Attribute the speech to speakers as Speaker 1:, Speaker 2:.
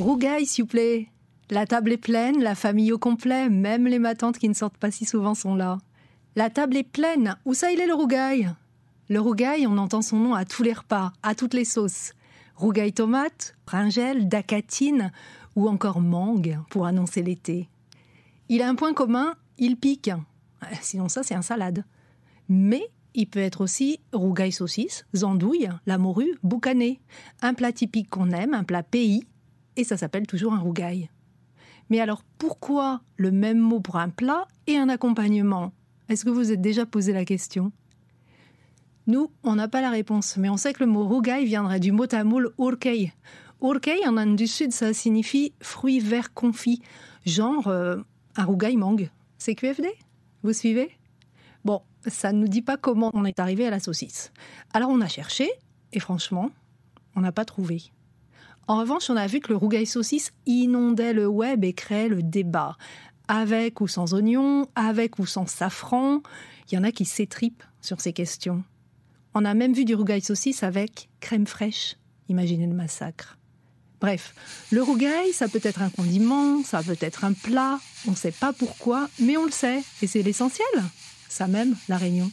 Speaker 1: Rougaille, s'il vous plaît. La table est pleine, la famille au complet, même les matantes qui ne sortent pas si souvent sont là. La table est pleine, où ça il est le rougail Le rougaille, on entend son nom à tous les repas, à toutes les sauces. Rougaille tomate, ringel, dacatine ou encore mangue pour annoncer l'été. Il a un point commun, il pique. Euh, sinon ça c'est un salade. Mais il peut être aussi rougaille saucisse, zandouille, la morue, boucané. Un plat typique qu'on aime, un plat pays, et ça s'appelle toujours un rougaï. Mais alors pourquoi le même mot pour un plat et un accompagnement Est-ce que vous êtes déjà posé la question Nous, on n'a pas la réponse, mais on sait que le mot rougaï viendrait du mot tamoul urkei. Urkei en Inde du Sud, ça signifie fruit vert confit, genre euh, un rougail mangue. C'est QFD Vous suivez Bon, ça ne nous dit pas comment on est arrivé à la saucisse. Alors on a cherché, et franchement, on n'a pas trouvé. En revanche, on a vu que le rougail saucisse inondait le web et créait le débat. Avec ou sans oignons, avec ou sans safran, il y en a qui s'étripent sur ces questions. On a même vu du rougail saucisse avec crème fraîche. Imaginez le massacre. Bref, le rougail, ça peut être un condiment, ça peut être un plat, on ne sait pas pourquoi, mais on le sait, et c'est l'essentiel. Ça même, la Réunion.